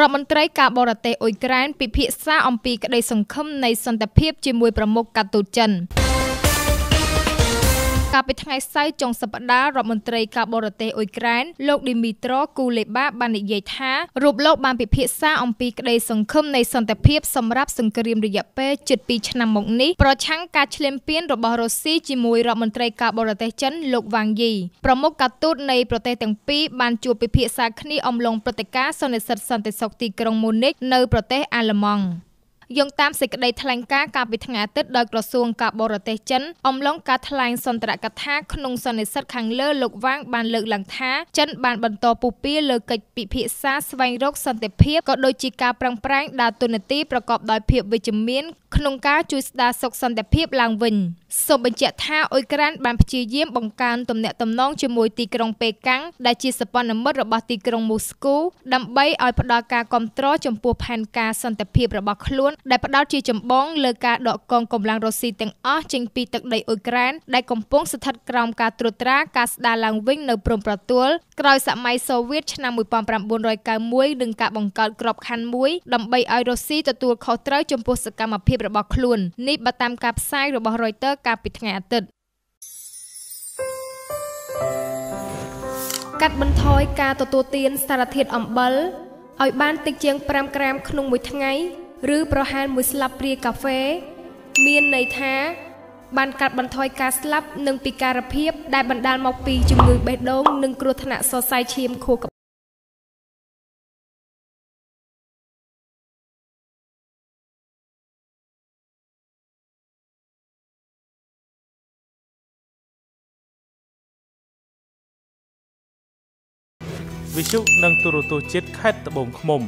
រដ្ឋមន្ត្រីការបរទេសអ៊ុយក្រែនពិភាក្សាអំពីក្តីសង្ឃឹមនៃសន្តិភាពជាមួយប្រមុខកាតូចិន។កាលពីថ្ងៃសៅរ៍ចុងសប្តាហ៍រដ្ឋមន្ត្រីការបរទេសអ៊ុយក្រែនលោកឌីមីត្រគូលេបាបាននិយាយថារូបលោកបានពិភាក្សាអំពីក្តីសង្ឃឹមនៃសន្តិភាពសម្រាប់សង្គ្រាមរយៈពេលជិត2ឆ្នាំមកនេះប្រឆាំងការឈ្លានពានរបស់រុស្ស៊ីជាមួយរដ្ឋមន្ត្រីការបរទេសចិនលោកវ៉ាងយីប្រមុខការទូតនៃប្រទេសទាំងពីរបានជួបពិភាក្សាគ្នាអំឡុងព្រឹត្តិការណ៍សន្និសីទសន្តិសុខទីក្រុងមូនិកនៅប្រទេសអាល្លឺម៉ង់យោងតាមសេចក្តីថ្លែងការណ៍កាលពីថ្ងៃអាទិត្យដោយក្រសួងការបរទេសចិនអំឡុងការថ្លែងសន្ទរកថាក្នុងសន្និសីទខាងលើលោកវ៉ាងបានលើកឡើងថាចិនបានបន្តពុះពារលើកិច្ចពិភាក្សាស្វែងរកសន្តិភាពក៏ដូចជាការប្រឹងប្រែងដើរតួនាទីប្រកបដោយភាពវិជ្ជមានក្នុងការជួយស្ដារសុខសន្តិភាពឡើងវិញសូមបញ្ជាក់ថាអ៊ុយក្រែនបានព្យាយាមបង្កើនទំនាក់ទំនងជាមួយទីក្រុងប៉េកាំងដែលជាសព្វនមិត្តរបស់ទីក្រុងមូស្គូដើម្បីឲ្យផ្ដល់ការគ្រប់គ្រងចំពោះផែនការសន្តិភាពរបស់ខ្លួនដែលផ្ដោតជាចម្បងលើការដកកងកម្លាំងរុស្ស៊ីទាំងអស់ចេញពីទឹកដីអ៊ុយក្រែនដែលកំពុងស្ថិតក្រោមការត្រួតត្រាការស្ដារឡើងវិញនៅព្រំប្រទល់ក្រោយសម័យសូវៀតឆ្នាំ1991និងការបង្កើតក្របខ័ណ្ឌមួយដើម្បីឲ្យរុស្ស៊ីទទួលខុសត្រូវចំពោះសកម្មភាពរបស់ខ្លួន នេះបើតាមការផ្សាយរបស់ Reuters កាលពីថ្ងៃអាទិត្យកាត់បន្ថយការទទួលទានសារធាតុអំបិលឲ្យបានតិចជាង5ក្រាមក្នុងមួយថ្ងៃឬប្រហែលមួយស្លាបព្រាកាហ្វេ មានន័យថា បានកាត់បន្ថយការស្លាប់ និងពិការភាព ដែល បណ្ដាលមកពីជំងឺបេះដូង និង គ្រោះថ្នាក់សរសៃឈាមខួរក្បាលវិទ្យុនិងទូរទស្សន៍ជាតិខេត្តត្បូងឃ្មុំ